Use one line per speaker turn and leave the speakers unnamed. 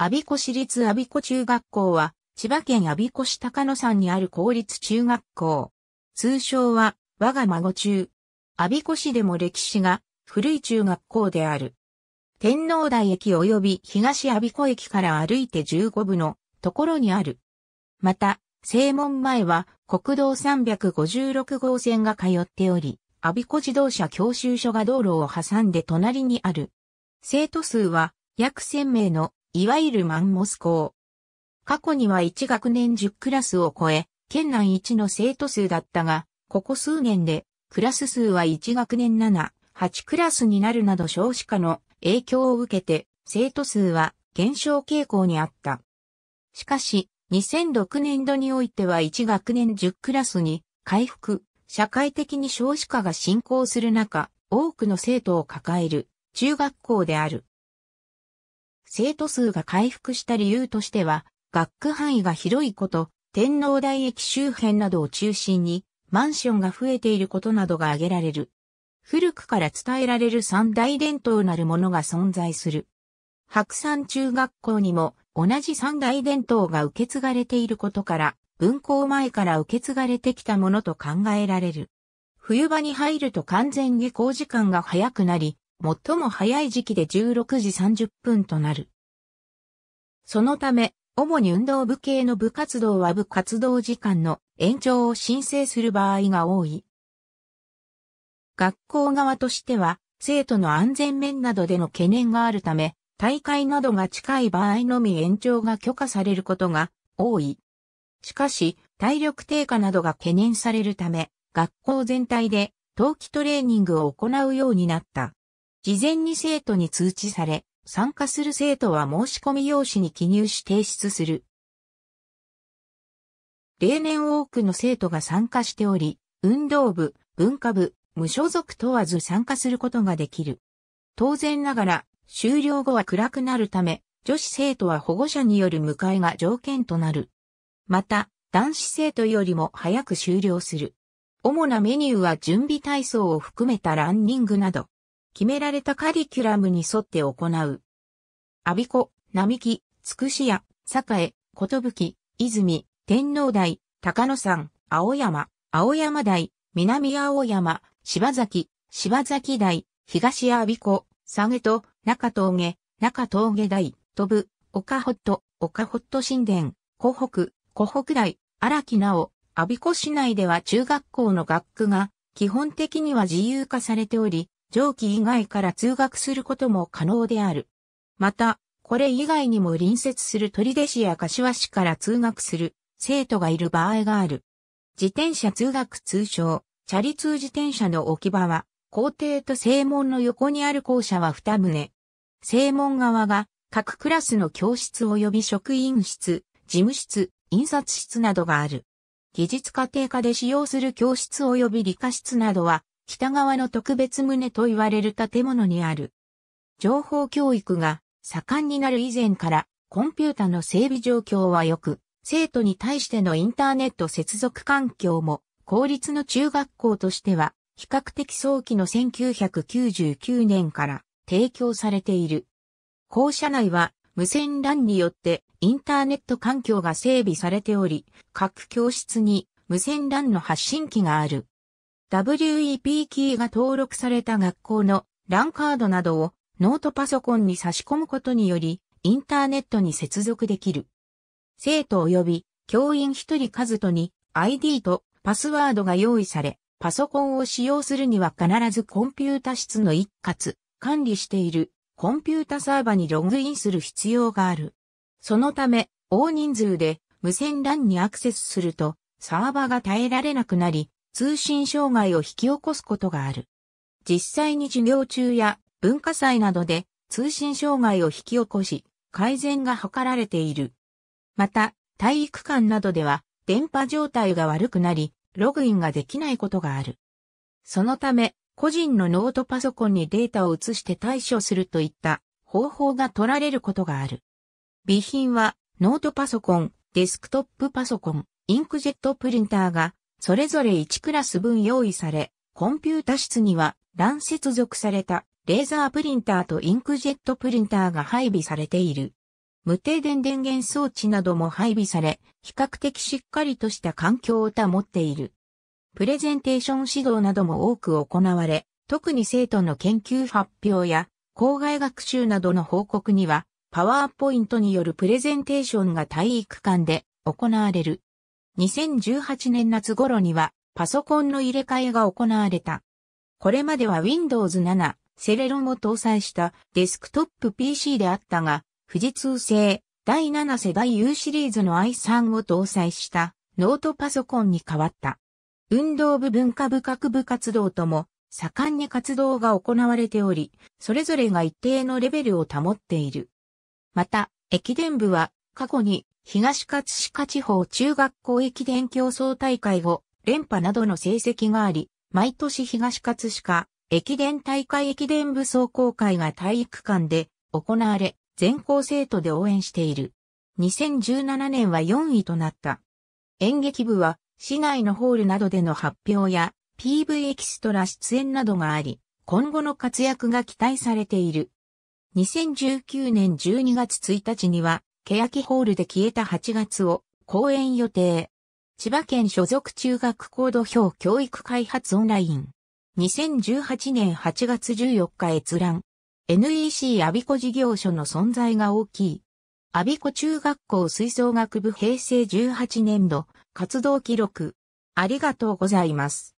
阿鼻子市立阿鼻子中学校は、千葉県阿鼻子市高野山にある公立中学校。通称は、我が孫中。阿鼻子市でも歴史が古い中学校である。天皇台駅及び東阿鼻子駅から歩いて15分のところにある。また、正門前は国道356号線が通っており、阿鼻子自動車教習所が道路を挟んで隣にある。生徒数は約1000名のいわゆるマンモス校。過去には1学年10クラスを超え、県内一の生徒数だったが、ここ数年で、クラス数は1学年7、8クラスになるなど少子化の影響を受けて、生徒数は減少傾向にあった。しかし、2006年度においては1学年10クラスに回復、社会的に少子化が進行する中、多くの生徒を抱える中学校である。生徒数が回復した理由としては、学区範囲が広いこと、天皇台駅周辺などを中心に、マンションが増えていることなどが挙げられる。古くから伝えられる三大伝統なるものが存在する。白山中学校にも同じ三大伝統が受け継がれていることから、文校前から受け継がれてきたものと考えられる。冬場に入ると完全下校時間が早くなり、最も早い時期で16時30分となる。そのため、主に運動部系の部活動は部活動時間の延長を申請する場合が多い。学校側としては、生徒の安全面などでの懸念があるため、大会などが近い場合のみ延長が許可されることが多い。しかし、体力低下などが懸念されるため、学校全体で冬季トレーニングを行うようになった。事前に生徒に通知され、参加する生徒は申し込み用紙に記入し提出する。例年多くの生徒が参加しており、運動部、文化部、無所属問わず参加することができる。当然ながら、終了後は暗くなるため、女子生徒は保護者による迎えが条件となる。また、男子生徒よりも早く終了する。主なメニューは準備体操を含めたランニングなど。決められたカリキュラムに沿って行う。阿鼻子、並木、つくしや、栄、ことぶき、泉、天皇台、高野山、青山、青山台、南青山、柴崎、柴崎台、東阿鼻子、下げと、中峠、中峠台、飛ぶ、岡ホット、岡ホット神殿、湖北、湖北台、荒木直、阿鼻子市内では中学校の学区が、基本的には自由化されており、上記以外から通学することも可能である。また、これ以外にも隣接する取手市や柏市から通学する生徒がいる場合がある。自転車通学通称、チャリ通自転車の置き場は、校庭と正門の横にある校舎は二棟。正門側が各クラスの教室及び職員室、事務室、印刷室などがある。技術家庭科で使用する教室及び理科室などは北側の特別棟と言われる建物にある。情報教育が盛んになる以前から、コンピュータの整備状況は良く、生徒に対してのインターネット接続環境も、公立の中学校としては、比較的早期の1999年から提供されている。校舎内は無線 LAN によってインターネット環境が整備されており、各教室に無線 LAN の発信機がある。WEP キーが登録された学校のランカードなどをノートパソコンに差し込むことにより、インターネットに接続できる。生徒及び教員一人数とに ID とパスワードが用意され、パソコンを使用するには必ずコンピュータ室の一括、管理しているコンピュータサーバにログインする必要がある。そのため、大人数で無線 LAN にアクセスするとサーバが耐えられなくなり、通信障害を引き起こすことがある。実際に授業中や文化祭などで通信障害を引き起こし、改善が図られている。また、体育館などでは電波状態が悪くなり、ログインができないことがある。そのため、個人のノートパソコンにデータを移して対処するといった方法が取られることがある。備品はノートパソコン、デスクトップパソコン、インクジェットプリンターがそれぞれ1クラス分用意され、コンピュータ室には、乱接続されたレーザープリンターとインクジェットプリンターが配備されている。無停電電源装置なども配備され、比較的しっかりとした環境を保っている。プレゼンテーション指導なども多く行われ、特に生徒の研究発表や、校外学習などの報告には、パワーポイントによるプレゼンテーションが体育館で行われる。2018年夏頃にはパソコンの入れ替えが行われた。これまでは Windows 7、セレロンを搭載したデスクトップ PC であったが、富士通製第7世代 U シリーズの i3 を搭載したノートパソコンに変わった。運動部文化部各部活動とも盛んに活動が行われており、それぞれが一定のレベルを保っている。また、駅伝部は過去に東葛飾地方中学校駅伝競争大会後、連覇などの成績があり、毎年東葛飾駅伝大会駅伝部総公会が体育館で行われ、全校生徒で応援している。2017年は4位となった。演劇部は市内のホールなどでの発表や PV エキストラ出演などがあり、今後の活躍が期待されている。2019年12月1日には欅ホールで消えた8月を公演予定。千葉県所属中学校土俵教育開発オンライン。2018年8月14日閲覧。NEC アビコ事業所の存在が大きい。アビコ中学校吹奏楽部平成18年度活動記録。ありがとうございます。